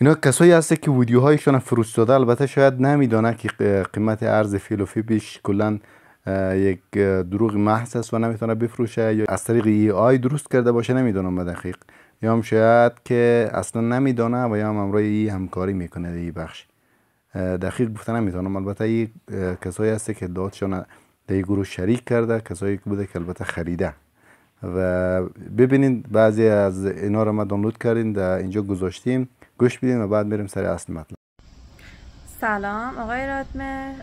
اینا کسایی هسته که ویدیوهایشون هم فرستاده البته شاید نمیدانه که قیمت ارز فیل و کلا یک دروغ محض است و نمیتونه بفروشه یا از طریق ای آی درست کرده باشه نمیدونم به دقیق یا هم شاید که اصلا نمیدونه و یا هم امرای ای همکاری میکنه این بخش دقیق گفته نمیتونم البته ای کسایی هست که دادشان در گروه شریک کرده کسایی بوده که البته خریده و ببینید بعضی از اینا رو ما دانلود کردیم در اینجا گذاشتیم گوش بیدیم و بعد بریم سر اصل مطلب سلام آقای رادمه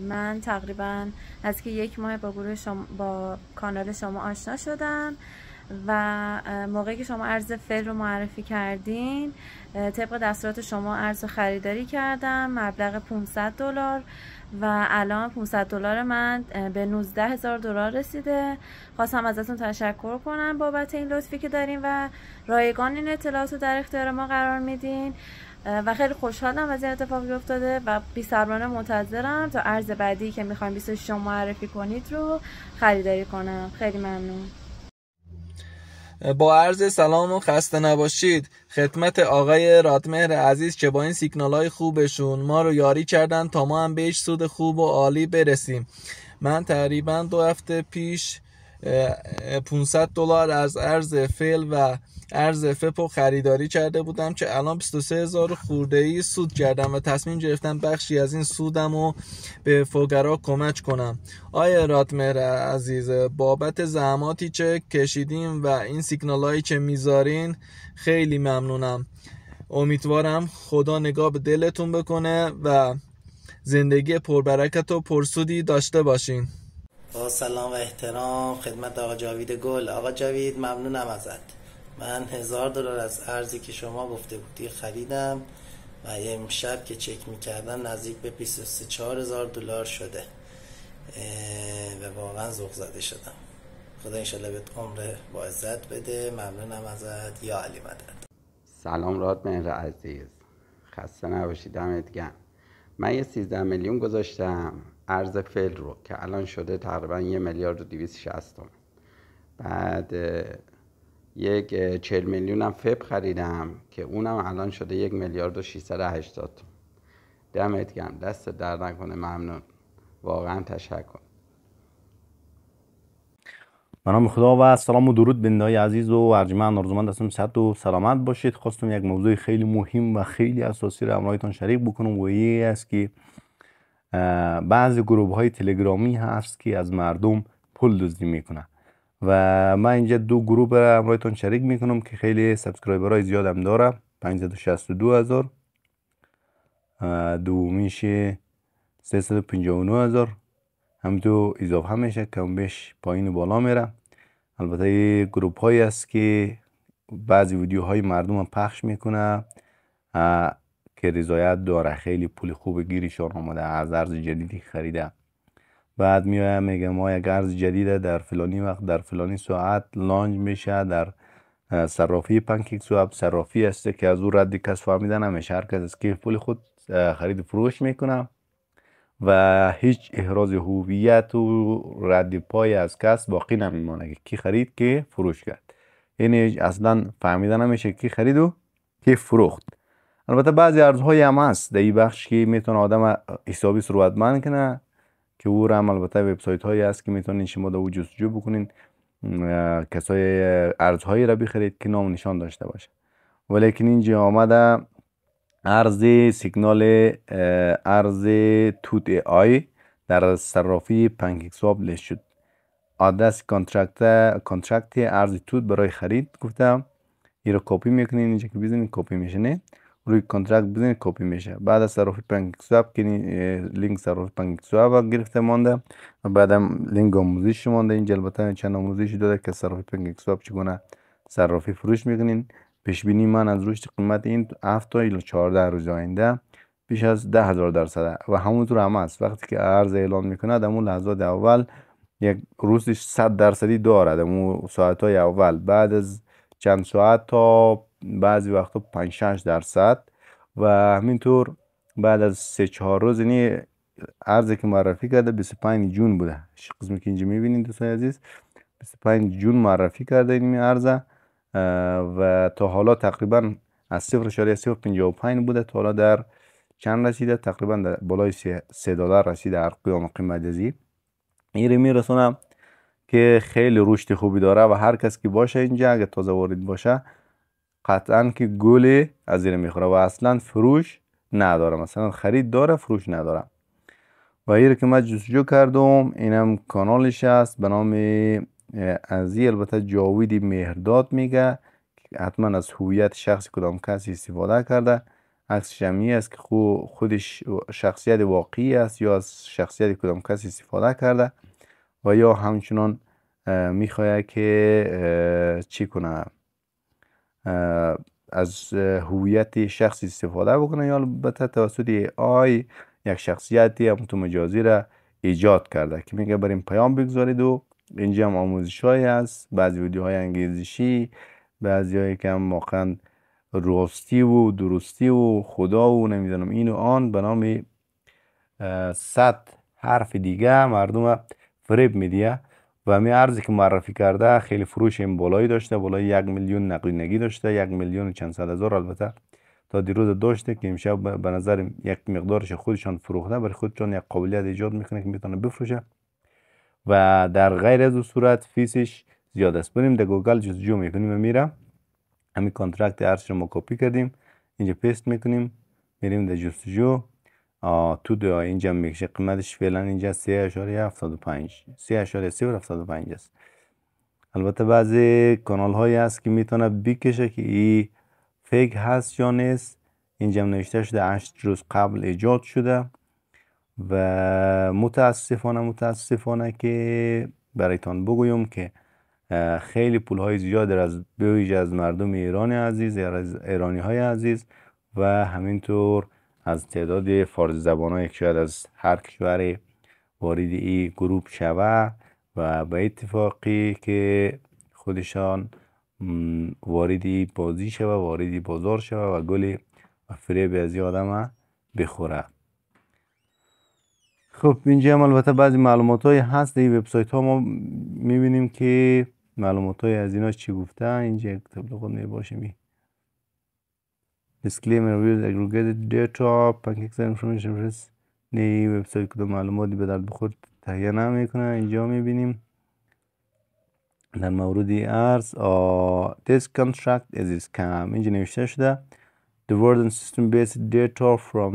من تقریبا از که یک ماه با گروه شما با کانال شما آشنا شدم و موقعی که شما ارز فعل رو معرفی کردین طبق دستورات شما ارز خریداری کردم مبلغ 500 دلار و الان 500 دلار من به 19 هزار دلار رسیده خواستم ازتون تشکر کنم بابت این لطفی که داریم و رایگان این اطلاعات رو در اختیار ما قرار میدین و خیلی خوشحالم از این اتفاقی افتاده و بی منتظرم تا ارز بعدی که میخوایم شما معرفی کنید رو خریداری کنم خیلی ممنون با عرض سلام و خسته نباشید خدمت آقای رادمهر عزیز که با این سیگنال های خوبشون ما رو یاری کردن تا ما هم بهش سود خوب و عالی برسیم من تقریبا دو هفته پیش 500 دلار از ارز فیل و ارز فپو خریداری کرده بودم که الان 23 هزار خورده ای سود کردم و تصمیم گرفتم بخشی از این سودم رو به فقرا کمک کنم آیا راتمر عزیز بابت زحماتی چه کشیدیم و این سیگنالایی که میذارین خیلی ممنونم امیدوارم خدا نگاه به دلتون بکنه و زندگی پربرکت و پرسودی داشته باشین با سلام و احترام خدمت آقا جاوید گل آقا جاوید ممنونم ازت من هزار دلار از ارزی که شما گفته بودی خریدم و امشب که چک میکردم نزدیک به 24 هزار دلار شده و واقعا ذوق زده شدم خدا انشالله بهت عمر با عزت بده ممنونم ازت یا علی مدد سلام راد مهر عزیز خسته نباشید دمت من یه 13 میلیون گذاشتم ارز فعل رو که الان شده تقریبا یه میلیارد و دویست بعد یک چهل میلیون هم فب خریدم که اونم الان شده یک میلیارد و 680 تومن دمت گرم دست در نکنه ممنون واقعا تشکر منام خدا و سلام و درود بنده عزیز و ارجمند ارزومند هستم صحت و سلامت باشید خواستم یک موضوع خیلی مهم و خیلی اساسی رو همراهتان شریک بکنم و یه است که بعضی گروه های تلگرامی هست که از مردم پول دزدی میکنن و من اینجا دو گروه را امرایتان شریک میکنم که خیلی سبسکرایبر های هم داره 562 هزار دومیش 359 هزار همینطور اضافه همیشه میشه کم بیش پایین و بالا میره البته گروپ هایی است که بعضی ویدیو های مردم پخش میکنه که رضایت داره خیلی پول خوب گیریشان آمده از ارز جدیدی خریده بعد میایم میگه ما یک ارز جدید در فلانی وقت در فلانی ساعت لانج میشه در صرافی پنکیک سواب، صرافی است که از او ردی کس فهمیده نمیشه هر کس از کیف پول خود خرید فروش میکنه و هیچ احراز هویت و رد پای از کس باقی نمیمانه که کی خرید که فروش کرد یعنی اصلا فهمیده نمیشه کی خرید و کی فروخت البته بعضی ارزهای هم هست در این بخش که میتونه آدم حسابی ثروتمند کنه که او هم البته وبسایت هایی هست که میتونین شما در او بکنین کسای ارزهایی را بخرید که نام نشان داشته باشه ولیکن اینجا آمده ارز سیگنال ارز توت ای آی در صرافی سواب لیست شد آدرس کانترکت کانترکت ارز توت برای خرید گفتم این رو کپی میکنین اینجا که بزنین کپی میشنه روی کنترکت بزنید کپی میشه بعد از صرافی پنگ کنید لینک صرافی پنگ سواب گرفته مانده و هم لینک آموزش مانده اینجا البته چند آموزش داده که صرافی پنگ سواب چگونه صرافی فروش میکنین پیش بینی من از رشد قیمت این 7 تا 14 روز آینده بیش از 10000 درصد و همونطور هم است وقتی که ارز اعلام در اون لحظات اول یک روزش 100 درصدی دارد اون ساعت های اول بعد از چند ساعت تا بعضی وقتا 5 6 درصد و همینطور بعد از سه چهار روز یعنی ارزی که معرفی کرده 25 جون بوده قسمی که اینجا میبینید دوستان عزیز 25 جون معرفی کرده این ارزه و تا حالا تقریبا از 0.355 بوده تا حالا در چند رسیده تقریبا در بالای 3 دلار رسیده هر قیام قیمت ازی این میرسونم که خیلی رشد خوبی داره و هر کس که باشه اینجا اگه تازه وارد باشه قطعا که گل از زیر میخوره و اصلا فروش نداره مثلا خرید داره فروش نداره و این که من جستجو کردم اینم کانالش است به نام ازی البته جاویدی مهرداد میگه حتما از هویت شخص کدام کسی استفاده کرده عکس جمعی است که خودش شخصیت واقعی است یا از شخصیت کدام کسی استفاده کرده و یا همچنان میخواید که چی کنه از هویت شخصی استفاده بکنه یا البته توسط آی یک شخصیتی تو مجازی را ایجاد کرده که میگه بریم پیام بگذارید و اینجا هم آموزش هایی هست بعضی ویدیوهای انگیزشی بعضی هایی که هم واقعا راستی و درستی و خدا و نمیدونم این و آن به نام صد حرف دیگه مردم فریب میدیه و می ارزی که معرفی کرده خیلی فروش این بالایی داشته بالای یک میلیون نقدینگی داشته یک میلیون و چند صد هزار البته تا دیروز داشته که امشب به نظر یک مقدارش خودشان فروخته برای خودشان یک قابلیت ایجاد میکنه که میتونه بفروشه و در غیر از او صورت فیسش زیاد است بریم در گوگل جستجو میکنیم و میره همین کانترکت رو ما کپی کردیم اینجا پیست میکنیم میریم در جستجو تو دو اینجا میکشه قیمتش فعلا اینجا 3.75 3.075 است البته بعضی کانال هایی هست که میتونه بکشه که این فیک هست یا نیست اینجا نوشته شده 8 روز قبل ایجاد شده و متاسفانه متاسفانه که برایتان بگویم که خیلی پول های زیاد از بویج از مردم ایرانی عزیز از ایرانی های عزیز و همینطور از تعداد فارز زبانایی که شاید از هر کشور وارد این گروپ شوه و به اتفاقی که خودشان واردی بازی شوه واردی بازار شوه و گل و فریب از آدم بخوره خب اینجا هم البته بعضی معلومات های هست در وبسایت ها ما میبینیم که معلومات های از اینا چی گفته اینجا یک تبلیغات می disclaimer and aggregated data پنکیکس انفورمیشن پرس نی وبسایت کدوم معلوماتی به درد بخور تهیه نمیکنه اینجا میبینیم در مورد ارز this contract is a scam اینجا نوشته شده The Warden system based data from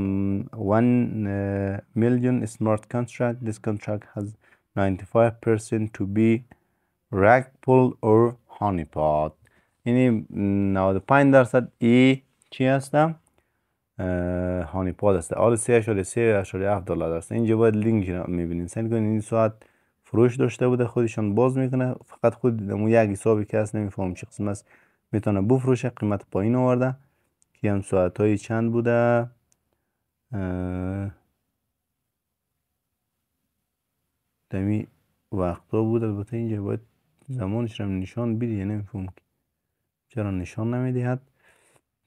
1 million smart contract this contract has 95% to be rag or honeypot یعنی 95 درصد ای چی هستم هانی پاد است آل 3.3.7 دلار است اینجا باید لینک میبینین سن کنید این ساعت فروش داشته بوده خودشان باز میکنه فقط خود اون یک حسابی که هست نمیفهم چی قسم است میتونه بفروشه قیمت پایین آورده که هم ساعت های چند بوده دمی وقتا بوده البته اینجا باید زمانش را نشان بیدی نمیفهم چرا نشان نمیدهد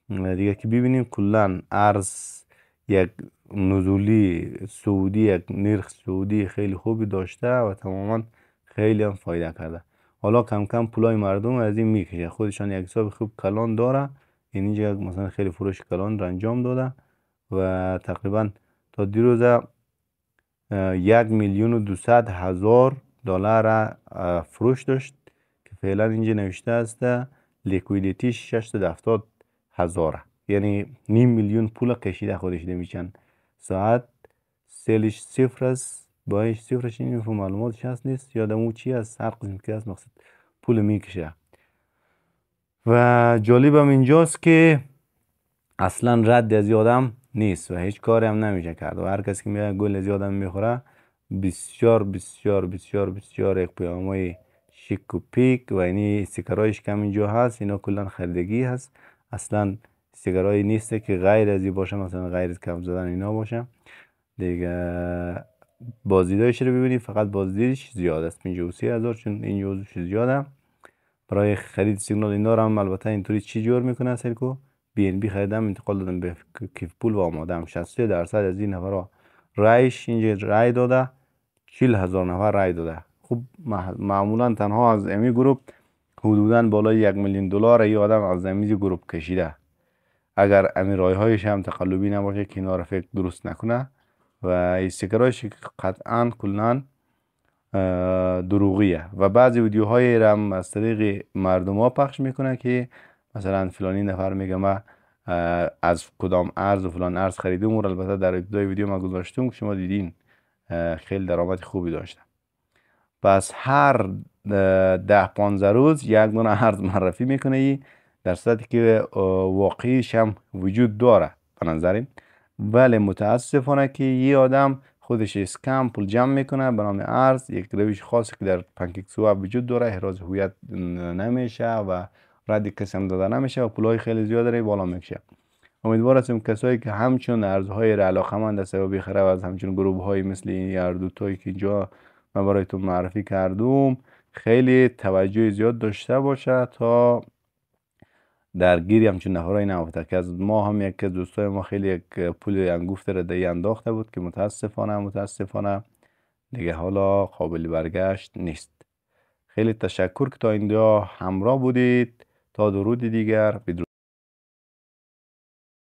دیگه که ببینیم کلا ارز یک نزولی سعودی یک نرخ سعودی خیلی خوبی داشته و تماما خیلی هم فایده کرده حالا کم کم پولای مردم از این میکشه خودشان یک حساب خوب کلان داره اینجا مثلا خیلی فروش کلان را انجام داده و تقریبا تا دیروز یک میلیون و دوصد هزار دلار فروش داشت که فعلا اینجا نوشته است لیکویدیتی 670 هزاره یعنی نیم میلیون پول کشیده خودش میچن ساعت سیلش صفر است معلومات صفرش این اینفو معلوماتش هست نیست او چی از هر قسم که هست مقصد پول میکشه و جالبم اینجاست که اصلا رد از یادم نیست و هیچ کاری هم نمیشه کرد و هر کسی که میاد گل از یادم میخوره بسیار بسیار بسیار بسیار یک های شیک و پیک و اینی سیکرهایش کم اینجا هست اینا کلان خریدگی هست اصلا سیگارایی نیست که غیر از این باشه مثلا غیر از کم زدن اینا باشه دیگه بازیدایش رو ببینید فقط بازدیدش زیاد است 53 هزار چون این زیاد زیاده برای خرید سیگنال اینا رو هم البته اینطوری چی جور میکنه سرکو بی ان بی خریدم انتقال دادم به کیف پول و هم 63 درصد از این نفرها رایش اینجا رای داده 40 هزار نفر رای داده خب معمولا تنها از امی گروپ حدودا بالای یک میلیون دلار ای آدم از زمین گروپ کشیده اگر رای هایش هم تقلبی نباشه که اینا فکر درست نکنه و این که قطعا کلنان دروغیه و بعضی ویدیوهای را هم از طریق مردم ها پخش میکنه که مثلا فلانی نفر میگه ما از کدام ارز و فلان ارز خریدیم و البته در ابتدای ویدیو ما گذاشتم که شما دیدین خیلی درآمد خوبی داشتم پس هر ده پانزه روز یک دونه عرض معرفی میکنه ای در صورتی که واقعیش هم وجود داره به نظریم ولی متاسفانه که یه آدم خودش اسکم پول جمع میکنه به نام ارز یک روش خاصی که در پنکیک سواب وجود داره احراز هویت نمیشه و رد کسی داده نمیشه و پولای خیلی زیاد داره بالا میکشه امیدوار هستیم کسایی که همچون ارزهای را مند در بیخره و از همچون گروه های مثل این که اینجا من تو معرفی کردم خیلی توجه زیاد داشته باشه تا درگیری همچین نهارایی نباشه که از ما هم یک دوستای ما خیلی یک پول انگفت را دی انداخته بود که متاسفانه متاسفانه دیگه حالا قابل برگشت نیست خیلی تشکر که تا اینجا همراه بودید تا درود دیگر بدرود